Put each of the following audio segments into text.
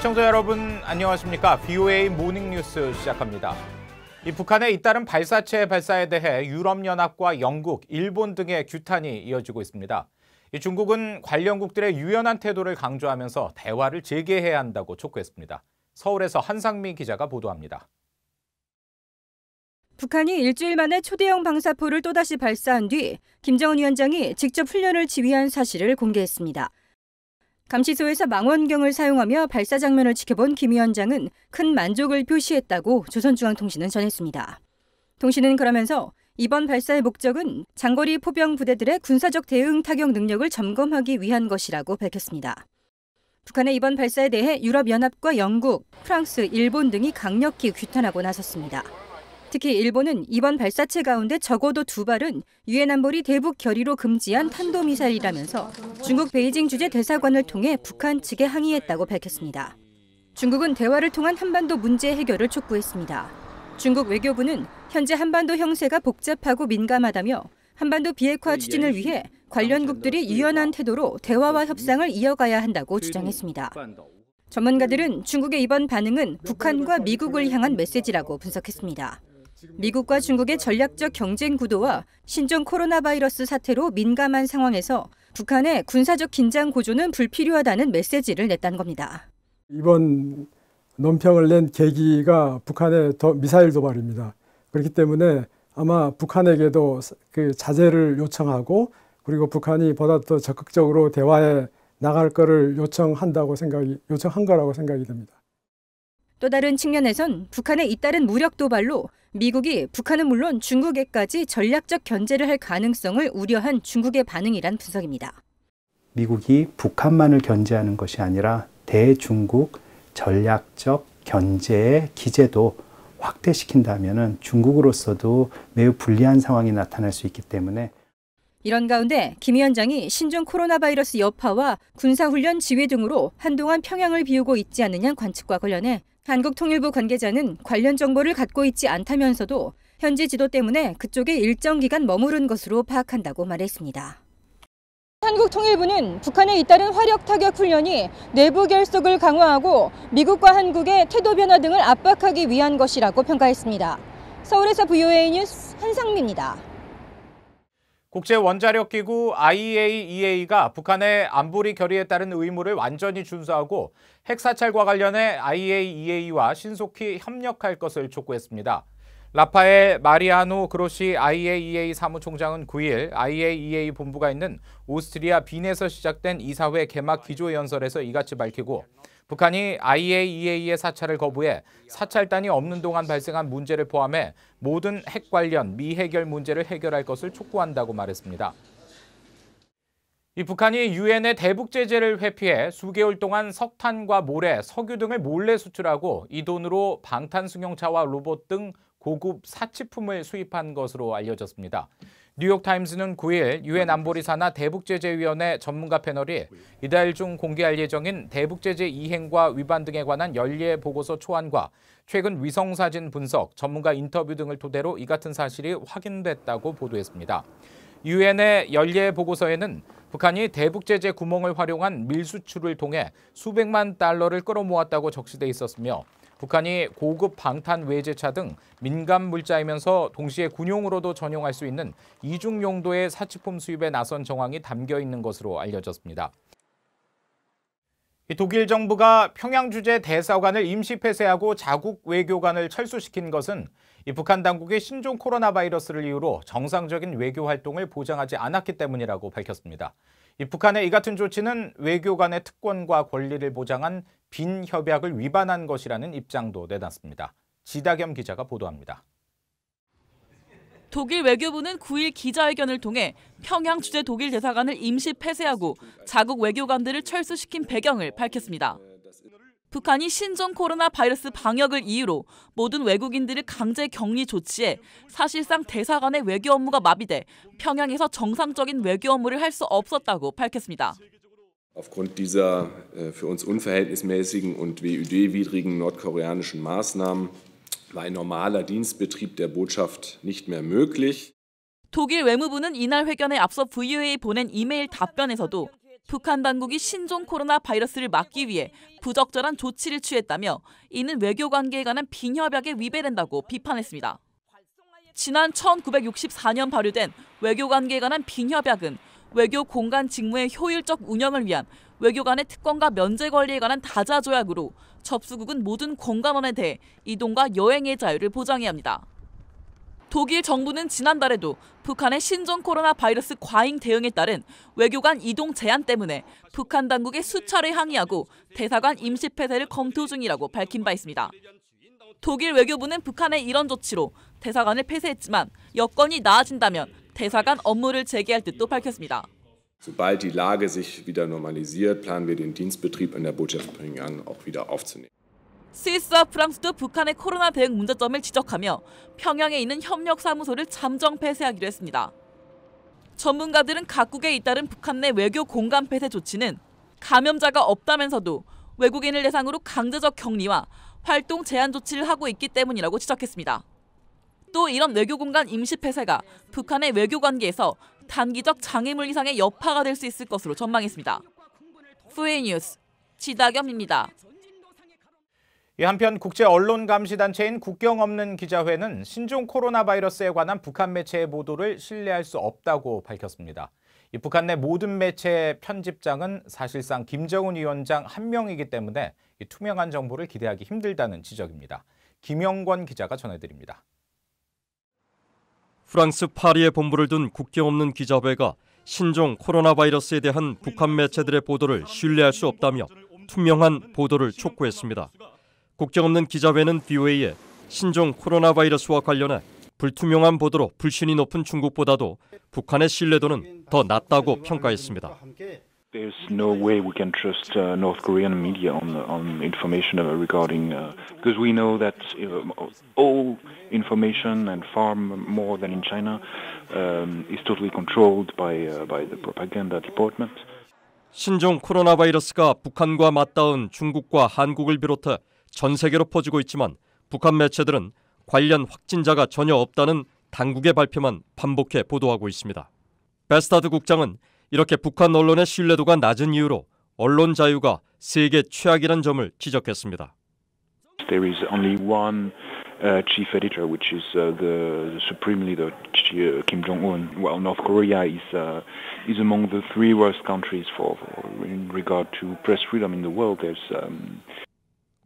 시청자 여러분 안녕하십니까? BOA 모닝뉴스 시작합니다. 이 북한의 잇따른 발사체 발사에 대해 유럽연합과 영국, 일본 등의 규탄이 이어지고 있습니다. 이 중국은 관련국들의 유연한 태도를 강조하면서 대화를 재개해야 한다고 촉구했습니다. 서울에서 한상민 기자가 보도합니다. 북한이 일주일 만에 초대형 방사포를 또다시 발사한 뒤 김정은 위원장이 직접 훈련을 지휘한 사실을 공개했습니다. 감시소에서 망원경을 사용하며 발사 장면을 지켜본 김 위원장은 큰 만족을 표시했다고 조선중앙통신은 전했습니다. 통신은 그러면서 이번 발사의 목적은 장거리 포병 부대들의 군사적 대응 타격 능력을 점검하기 위한 것이라고 밝혔습니다. 북한의 이번 발사에 대해 유럽연합과 영국, 프랑스, 일본 등이 강력히 규탄하고 나섰습니다. 특히 일본은 이번 발사체 가운데 적어도 두 발은 유엔 안보리 대북 결의로 금지한 탄도미사일이라면서 중국 베이징 주재 대사관을 통해 북한 측에 항의했다고 밝혔습니다. 중국은 대화를 통한 한반도 문제 해결을 촉구했습니다. 중국 외교부는 현재 한반도 형세가 복잡하고 민감하다며 한반도 비핵화 추진을 위해 관련국들이 유연한 태도로 대화와 협상을 이어가야 한다고 주장했습니다. 전문가들은 중국의 이번 반응은 북한과 미국을 향한 메시지라고 분석했습니다. 미국과 뭐 중국의 전략적 경쟁 구도와 신종 코로나 바이러스 사태로 민감한 상황에서 북한의 군사적 긴장 고조는 불필요하다는 메시지를 냈다는 겁니다. 이번 논평을 낸 계기가 북한의 미사일 도발입니다. 그렇기 때문에 아마 북한에게도 그 자제를 요청하고 그리고 북한이 보다 더 적극적으로 대화에 나갈 거를 요청한다고 생각이 요청한 거라고 생각이 됩니다. 또 다른 측면에선 북한의 잇따른 무력 도발로 미국이 북한은 물론 중국에까지 전략적 견제를 할 가능성을 우려한 중국의 반응이란 분석입니다. 미국이 북한만을 견제하는 것이 아니라 대중국 전략적 견제의 기제도 확대시킨다면 중국으로서도 매우 불리한 상황이 나타날 수 있기 때문에 이런 가운데 김 위원장이 신종 코로나 바이러스 여파와 군사훈련 지휘 등으로 한동안 평양을 비우고 있지 않느냐 관측과 관련해 한국 통일부 관계자는 관련 정보를 갖고 있지 않다면서도 현지 지도 때문에 그쪽에 일정 기간 머무른 것으로 파악한다고 말했습니다. 한국 통일부는 북한에 잇따른 화력 타격 훈련이 내부 결속을 강화하고 미국과 한국의 태도 변화 등을 압박하기 위한 것이라고 평가했습니다. 서울에서 VOA 뉴스 한상미입니다. 국제원자력기구 IAEA가 북한의 안보리 결의에 따른 의무를 완전히 준수하고 핵사찰과 관련해 IAEA와 신속히 협력할 것을 촉구했습니다. 라파엘 마리아노 그로시 IAEA 사무총장은 9일 IAEA 본부가 있는 오스트리아 빈에서 시작된 이사회 개막 기조연설에서 이같이 밝히고 북한이 IAEA의 사찰을 거부해 사찰단이 없는 동안 발생한 문제를 포함해 모든 핵 관련 미해결 문제를 해결할 것을 촉구한다고 말했습니다. 이 북한이 유엔의 대북 제재를 회피해 수개월 동안 석탄과 모래, 석유 등을 몰래 수출하고 이 돈으로 방탄 승용차와 로봇 등 고급 사치품을 수입한 것으로 알려졌습니다. 뉴욕타임스는 9일 유엔 안보리사나 대북제재위원회 전문가 패널이 이달 중 공개할 예정인 대북제재 이행과 위반 등에 관한 연례 보고서 초안과 최근 위성사진 분석, 전문가 인터뷰 등을 토대로 이 같은 사실이 확인됐다고 보도했습니다. 유엔의 연례 보고서에는 북한이 대북 제재 구멍을 활용한 밀수출을 통해 수백만 달러를 끌어모았다고 적시돼 있었으며 북한이 고급 방탄 외제차 등 민간 물자이면서 동시에 군용으로도 전용할 수 있는 이중 용도의 사치품 수입에 나선 정황이 담겨 있는 것으로 알려졌습니다. 독일 정부가 평양 주재 대사관을 임시 폐쇄하고 자국 외교관을 철수시킨 것은 북한 당국의 신종 코로나 바이러스를 이유로 정상적인 외교 활동을 보장하지 않았기 때문이라고 밝혔습니다. 북한의 이 같은 조치는 외교관의 특권과 권리를 보장한 빈 협약을 위반한 것이라는 입장도 내놨습니다. 지다겸 기자가 보도합니다. 독일 외교부는 9일 기자회견을 통해 평양 주재 독일 대사관을 임시 폐쇄하고 자국 외교관들을 철수시킨 배경을 밝혔습니다. 북한이 신종 코로나 바이러스 방역을 이유로 모든 외국인들을 강제 격리 조치해 사실상 대사관의 외교 업무가 마비돼 평양에서 정상적인 외교 업무를 할 수 없었다고 밝혔습니다. Aufgrund dieser äh, für uns unverhältnismäßigen und WÜD-widrigen nordkoreanischen Maßnahmen ein normaler Dienstbetrieb der Botschaft nicht mehr möglich. 독일 외무부는 이날 회견에 앞서 VOA에 보낸 이메일 답변에서도 북한 당국이 신종 코로나 바이러스를 막기 위해 부적절한 조치를 취했다며 이는 외교 관계에 관한 빈협약에 위배된다고 비판했습니다. 지난 1964년 발효된 외교 관계에 관한 빈협약은 외교 공간 직무의 효율적 운영을 위한 외교관의 특권과 면제 권리에 관한 다자 조약으로 접수국은 모든 공감원에 대해 이동과 여행의 자유를 보장해야 합니다. 독일 정부는 지난달에도 북한의 신종 코로나 바이러스 과잉 대응에 따른 외교관 이동 제한 때문에 북한 당국에 수차례 항의하고 대사관 임시 폐쇄를 검토 중이라고 밝힌 바 있습니다. 독일 외교부는 북한의 이런 조치로 대사관을 폐쇄했지만 여건이 나아진다면 대사관 업무를 재개할 뜻도 밝혔습니다. Sobald die Lage sich wieder normalisiert, planen wir den Dienstbetrieb in der Botschaft Pyongyang auch wieder aufzunehmen. 스위스와 프랑스 도 북한의 코로나 대응 문제점을 지적하며 평양에 있는 협력사무소를 잠정 폐쇄하기로 했습니다. 전문가들은 각국에 잇따른 북한 내 외교 공간 폐쇄 조치는 감염자가 없다면서도 외국인을 대상으로 강제적 격리와 활동 제한 조치를 하고 있기 때문이라고 지적했습니다. 또 이런 외교공간 임시 폐쇄가 북한의 외교관계에서 단기적 장애물 이상의 여파가 될 수 있을 것으로 전망했습니다. 후웨 뉴스 지다겸입니다. 한편 국제 언론 감시 단체인 국경 없는 기자회는 신종 코로나 바이러스에 관한 북한 매체의 보도를 신뢰할 수 없다고 밝혔습니다. 북한 내 모든 매체의 편집장은 사실상 김정은 위원장 한 명이기 때문에 투명한 정보를 기대하기 힘들다는 지적입니다. 김영권 기자가 전해드립니다. 프랑스 파리에 본부를 둔 국경 없는 기자회가 신종 코로나 바이러스에 대한 북한 매체들의 보도를 신뢰할 수 없다며 투명한 보도를 촉구했습니다. 국경 없는 기자회는 VOA에 신종 코로나 바이러스와 관련해 불투명한 보도로 불신이 높은 중국보다도 북한의 신뢰도는 더 낮다고 평가했습니다. There's no way we can trust uh, North Korean media on on information regarding uh, because we know that uh, all information and far more than in China um, is totally controlled by by the propaganda department. 신종 코로나 바이러스가 북한과 맞닿은 중국과 한국을 비롯해 전 세계로 퍼지고 있지만 북한 매체들은 관련 확진자가 전혀 없다는 당국의 발표만 반복해 보도하고 있습니다. 베스타드 국장은 이렇게 북한 언론의 신뢰도가 낮은 이유로 언론 자유가 세계 최악이란 점을 지적했습니다. There is only one uh, chief editor, which is uh, the, the supreme leader Kim Jong Un. Well, North Korea is uh, is among the three worst countries for, for in regard to press freedom in the world. There's um...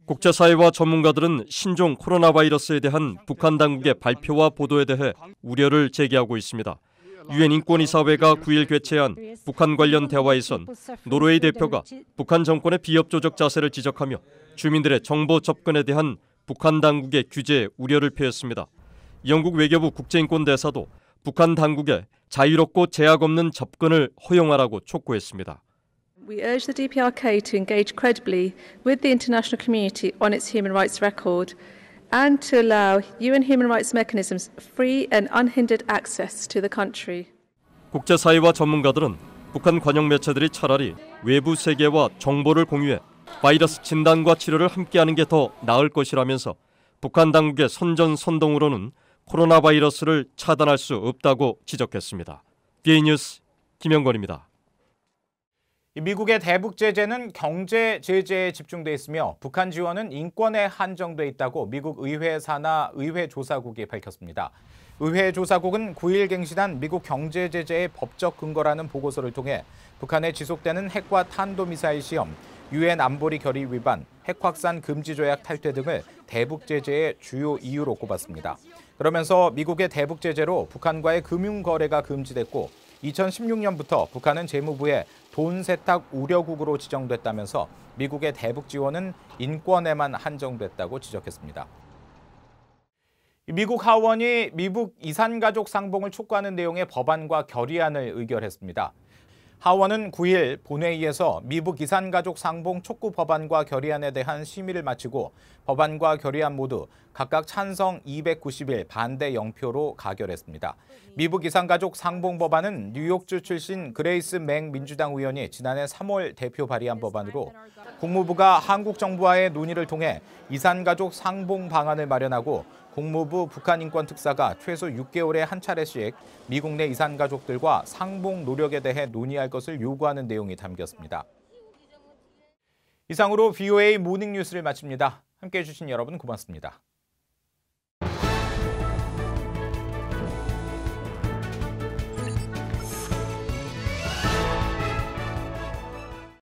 국제사회와 전문가들은 신종 코로나 바이러스에 대한 북한 당국의 발표와 보도에 대해 우려를 제기하고 있습니다. 유엔 인권위사회가 9일 개최한 북한 관련 대화에선 노르웨이 대표가 북한 정권의 비협조적 자세를 지적하며 주민들의 정보 접근에 대한 북한 당국의 규제에 우려를 표했습니다. 영국 외교부 국제인권대사도 북한 당국의 자유롭고 제약 없는 접근을 허용하라고 촉구했습니다. We urge the DPRK to engage credibly with the international community on its human rights record and to allow UN human rights mechanisms free and unhindered access to the country. 국제사회와 전문가들은 북한 관영 매체들이 차라리 외부 세계와 정보를 공유해 바이러스 진단과 치료를 함께하는 게 더 나을 것이라면서 북한 당국의 선전선동으로는 코로나 바이러스를 차단할 수 없다고 지적했습니다. 비뉴스 김영권입니다. 미국의 대북 제재는 경제 제재에 집중돼 있으며 북한 지원은 인권에 한정돼 있다고 미국 의회 산하 의회 조사국이 밝혔습니다. 의회 조사국은 9일 갱신한 미국 경제 제재의 법적 근거라는 보고서를 통해 북한의 지속되는 핵과 탄도미사일 시험, 유엔 안보리 결의 위반, 핵 확산 금지 조약 탈퇴 등을 대북 제재의 주요 이유로 꼽았습니다. 그러면서 미국의 대북 제재로 북한과의 금융 거래가 금지됐고 2016년부터 북한은 재무부에돈 세탁 우려국으로 지정됐다면서 미국의 대북 지원은 인권에만 한정됐다고 지적했습니다. 미국 하원이 미국 이산가족 상봉을 촉구하는 내용의 법안과 결의안을 의결했습니다. 하원은 9일 본회의에서 미국 이산가족 상봉 촉구 법안과 결의안에 대한 심의를 마치고 법안과 결의안 모두 각각 찬성 291, 반대 0표로 가결했습니다. 미국 이산가족 상봉 법안은 뉴욕주 출신 그레이스 맹 민주당 의원이 지난해 3월 대표 발의한 법안으로 국무부가 한국 정부와의 논의를 통해 이산가족 상봉 방안을 마련하고 국무부 북한인권특사가 최소 6개월에 한 차례씩 미국 내 이산가족들과 상봉 노력에 대해 논의할 것을 요구하는 내용이 담겼습니다. 이상으로 VOA 모닝뉴스를 마칩니다. 함께해 주신 여러분 고맙습니다.